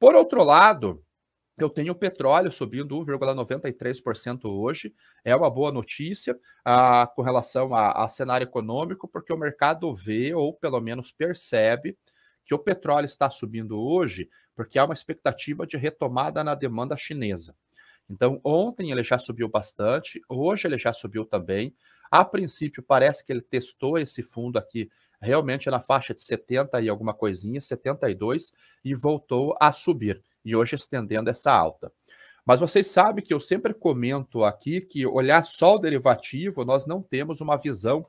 Por outro lado, eu tenho o petróleo subindo 1,93% hoje, é uma boa notícia ah, com relação a, a, cenário econômico, porque o mercado vê, ou pelo menos percebe, que o petróleo está subindo hoje, porque há uma expectativa de retomada na demanda chinesa. Então, ontem ele já subiu bastante, hoje ele já subiu também. A princípio, parece que ele testou esse fundo aqui realmente na faixa de 70 e alguma coisinha, 72, e voltou a subir, e hoje estendendo essa alta. Mas vocês sabem que eu sempre comento aqui que olhar só o derivativo, nós não temos uma visão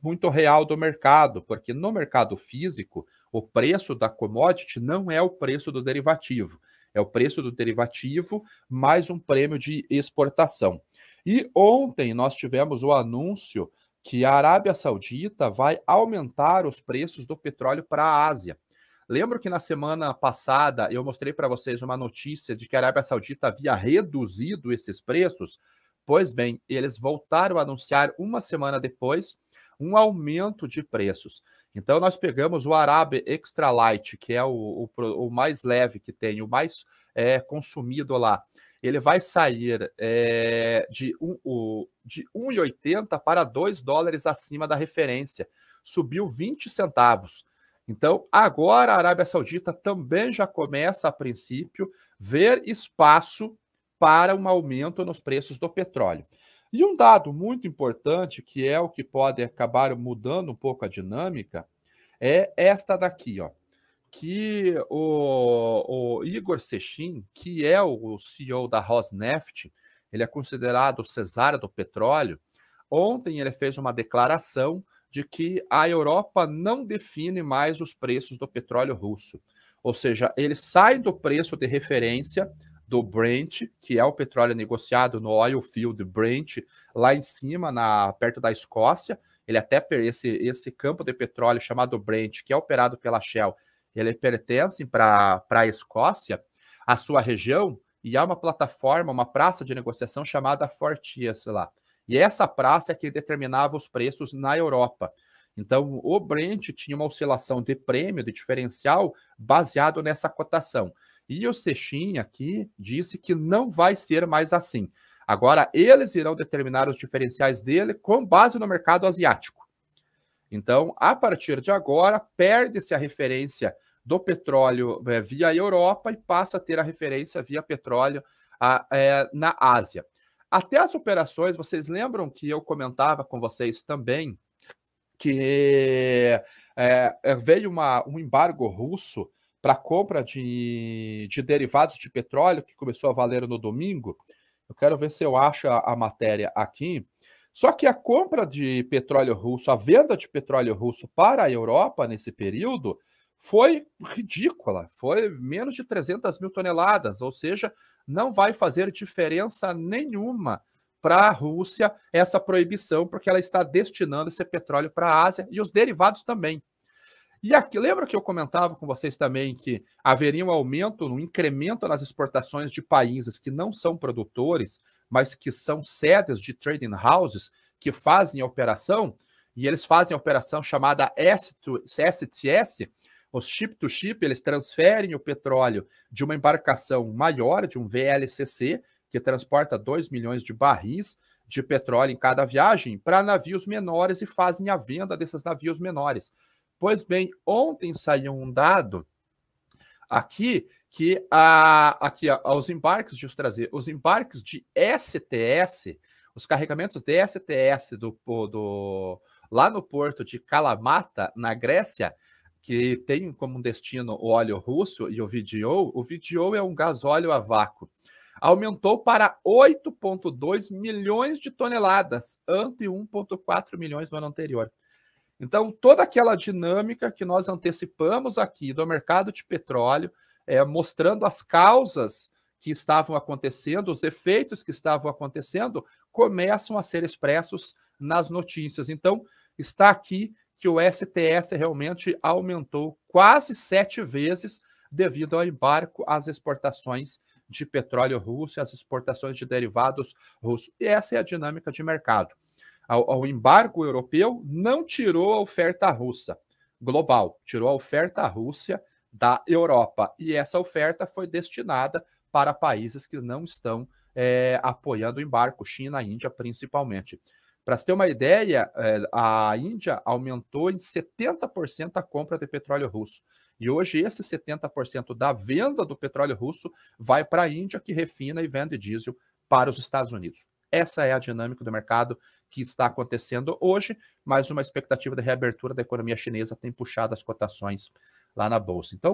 muito real do mercado, porque no mercado físico, o preço da commodity não é o preço do derivativo, é o preço do derivativo mais um prêmio de exportação. E ontem nós tivemos o anúncio que a Arábia Saudita vai aumentar os preços do petróleo para a Ásia. Lembro que na semana passada eu mostrei para vocês uma notícia de que a Arábia Saudita havia reduzido esses preços? Pois bem, eles voltaram a anunciar uma semana depois um aumento de preços. Então nós pegamos o Arabe Extra Light, que é o, o, o mais leve que tem, o mais é, consumido lá ele vai sair é, de, um, o, de 1,80 para 2 dólares acima da referência, subiu 20 centavos. Então, agora a Arábia Saudita também já começa, a princípio, ver espaço para um aumento nos preços do petróleo. E um dado muito importante, que é o que pode acabar mudando um pouco a dinâmica, é esta daqui, ó que o, o Igor Sechin, que é o CEO da Rosneft, ele é considerado o Cesário do petróleo. Ontem ele fez uma declaração de que a Europa não define mais os preços do petróleo russo. Ou seja, ele sai do preço de referência do Brent, que é o petróleo negociado no oil field Brent, lá em cima, na perto da Escócia. Ele até esse, esse campo de petróleo chamado Brent, que é operado pela Shell, eles é pertencem para a Escócia, a sua região, e há uma plataforma, uma praça de negociação chamada Fortias lá. E essa praça é que determinava os preços na Europa. Então, o Brent tinha uma oscilação de prêmio, de diferencial, baseado nessa cotação. E o Sechin aqui disse que não vai ser mais assim. Agora, eles irão determinar os diferenciais dele com base no mercado asiático. Então, a partir de agora, perde-se a referência do petróleo é, via Europa e passa a ter a referência via petróleo a, é, na Ásia. Até as operações, vocês lembram que eu comentava com vocês também que é, veio uma, um embargo russo para compra de, de derivados de petróleo que começou a valer no domingo. Eu quero ver se eu acho a, a matéria aqui. Só que a compra de petróleo russo, a venda de petróleo russo para a Europa nesse período foi ridícula, foi menos de 300 mil toneladas, ou seja, não vai fazer diferença nenhuma para a Rússia essa proibição, porque ela está destinando esse petróleo para a Ásia e os derivados também. E aqui, lembra que eu comentava com vocês também que haveria um aumento, um incremento nas exportações de países que não são produtores, mas que são sedes de trading houses que fazem a operação, e eles fazem a operação chamada STS, os ship to ship, eles transferem o petróleo de uma embarcação maior, de um VLCC, que transporta 2 milhões de barris de petróleo em cada viagem, para navios menores e fazem a venda desses navios menores. Pois bem, ontem saiu um dado aqui que a, aqui a, os embarques, deixa eu trazer, os embarques de STS, os carregamentos de STS do, do, lá no porto de Kalamata, na Grécia, que tem como destino o óleo russo e o VDO, o VDO é um gasóleo a vácuo, aumentou para 8,2 milhões de toneladas, ante 1,4 milhões no ano anterior. Então, toda aquela dinâmica que nós antecipamos aqui do mercado de petróleo, é, mostrando as causas que estavam acontecendo, os efeitos que estavam acontecendo, começam a ser expressos nas notícias. Então, está aqui que o STS realmente aumentou quase sete vezes devido ao embarco às exportações de petróleo russo e às exportações de derivados russos. E essa é a dinâmica de mercado ao, ao embargo europeu, não tirou a oferta russa global, tirou a oferta russa da Europa. E essa oferta foi destinada para países que não estão é, apoiando o embargo, China e Índia principalmente. Para se ter uma ideia, é, a Índia aumentou em 70% a compra de petróleo russo. E hoje esse 70% da venda do petróleo russo vai para a Índia, que refina e vende diesel para os Estados Unidos. Essa é a dinâmica do mercado que está acontecendo hoje, mas uma expectativa de reabertura da economia chinesa tem puxado as cotações lá na bolsa. Então,